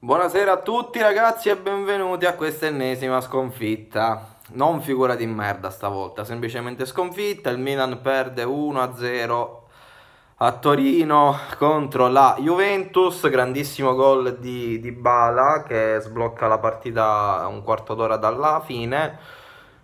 Buonasera a tutti ragazzi e benvenuti a questa ennesima sconfitta. Non figura di merda stavolta, semplicemente sconfitta. Il Milan perde 1-0 a Torino contro la Juventus. Grandissimo gol di, di Bala che sblocca la partita un quarto d'ora dalla fine.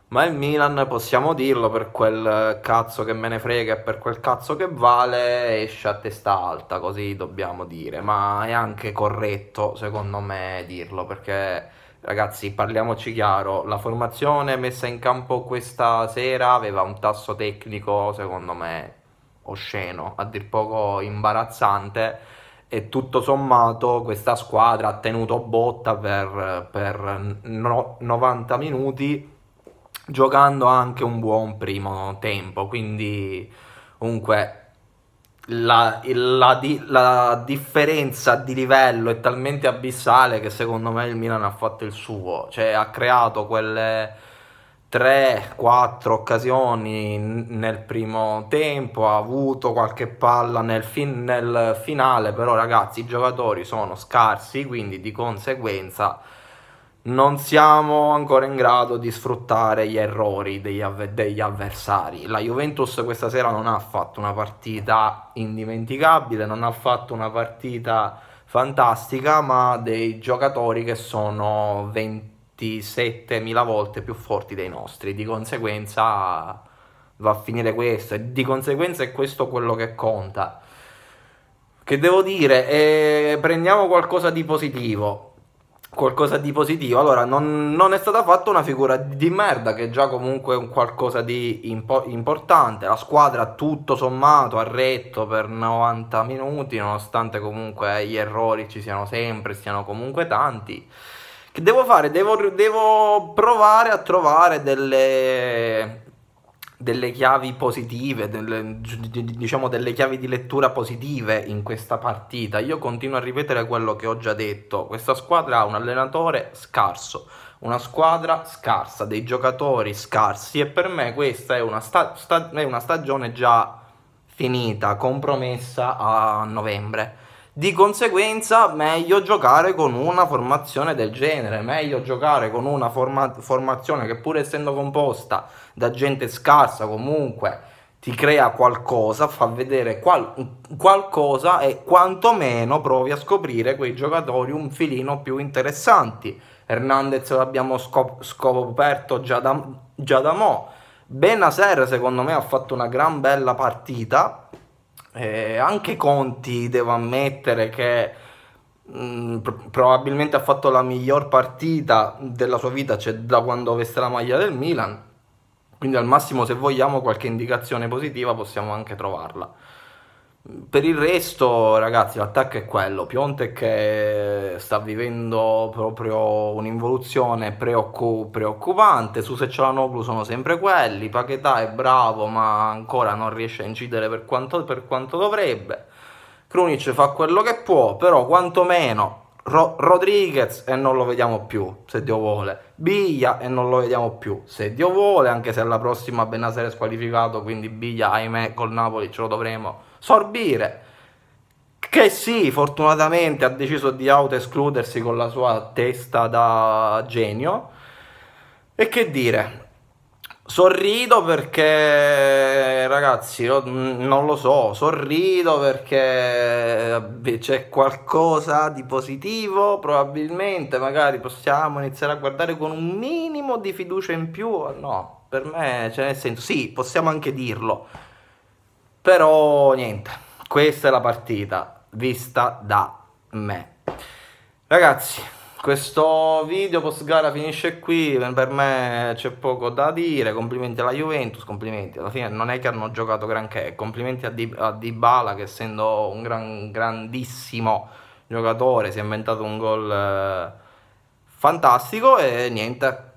Ma il Milan, possiamo dirlo, per quel cazzo che me ne frega e per quel cazzo che vale, esce a testa alta, così dobbiamo dire. Ma è anche corretto, secondo me, dirlo, perché ragazzi, parliamoci chiaro, la formazione messa in campo questa sera aveva un tasso tecnico, secondo me, osceno, a dir poco imbarazzante e tutto sommato questa squadra ha tenuto botta per, per no, 90 minuti giocando anche un buon primo tempo, quindi comunque la, la, la, differenza di livello è talmente abissale che secondo me il Milan ha fatto il suo, cioè ha creato quelle 3-4 occasioni nel primo tempo, ha avuto qualche palla nel, fin, nel finale, però ragazzi i giocatori sono scarsi, quindi di conseguenza non siamo ancora in grado di sfruttare gli errori degli, av- degli, avversari. La Juventus questa sera non ha fatto una partita indimenticabile, non ha fatto una partita fantastica, ma dei giocatori che sono 27.000 volte più forti dei nostri. Di conseguenza va a finire questo e di conseguenza è questo quello che conta. Che devo dire, eh, prendiamo qualcosa di positivo qualcosa di positivo. Allora, non, non, è stata fatta una figura di merda, che è già comunque un qualcosa di impo- importante. La squadra, tutto sommato, ha retto per 90 minuti, nonostante comunque gli errori ci siano sempre, siano comunque tanti. Che devo fare? Devo, devo provare a trovare delle delle chiavi positive, delle, diciamo delle chiavi di lettura positive in questa partita. Io continuo a ripetere quello che ho già detto. Questa squadra ha un allenatore scarso, una squadra scarsa, dei giocatori scarsi e per me questa è una, sta- sta- è una stagione già finita, compromessa a novembre di conseguenza, meglio giocare con una formazione del genere, meglio giocare con una forma- formazione che pur essendo composta da gente scarsa comunque ti crea qualcosa, fa vedere qual- qualcosa e quantomeno provi a scoprire quei giocatori un filino più interessanti. Hernandez l'abbiamo scop- scoperto già da, già da mo'. Benaser secondo me ha fatto una gran bella partita eh, anche Conti, devo ammettere che mh, mm, pr- probabilmente ha fatto la miglior partita della sua vita, cioè da quando veste la maglia del Milan. Quindi al massimo se vogliamo qualche indicazione positiva possiamo anche trovarla. Per il resto, ragazzi, l'attacco è quello. Pionte che eh, sta vivendo proprio un'involuzione preoccu preoccupante. Su se Cialanoglu sono sempre quelli. Paquetà è bravo, ma ancora non riesce a incidere per quanto, per quanto dovrebbe. Krunic fa quello che può, però quantomeno Ro- Rodriguez e non lo vediamo più, se Dio vuole. Biglia e non lo vediamo più, se Dio vuole, anche se alla prossima Benasera è squalificato, quindi Biglia, ahimè, col Napoli ce lo dovremo sorbire. Che sì, fortunatamente ha deciso di autoescludersi con la sua testa da genio. E che dire, Sorrido perché, ragazzi, non lo so, sorrido perché eh, c'è qualcosa di positivo, probabilmente magari possiamo iniziare a guardare con un minimo di fiducia in più, no, per me, cioè nel senso, sì, possiamo anche dirlo, però niente, questa è la partita vista da me. Ragazzi, questo video post gara finisce qui, per me c'è poco da dire, complimenti alla Juventus, complimenti, alla fine non è che hanno giocato granché, complimenti a, Di, a Dybala che essendo un gran, grandissimo giocatore si è inventato un gol eh, fantastico e niente,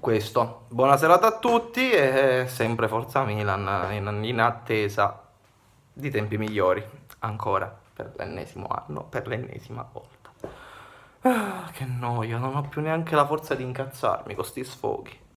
questo. Buona serata a tutti e eh, sempre Forza Milan in, in attesa di tempi migliori ancora per l'ennesimo anno, per l'ennesima volta. Ah, che noia, non ho più neanche la forza di incazzarmi con questi sfoghi.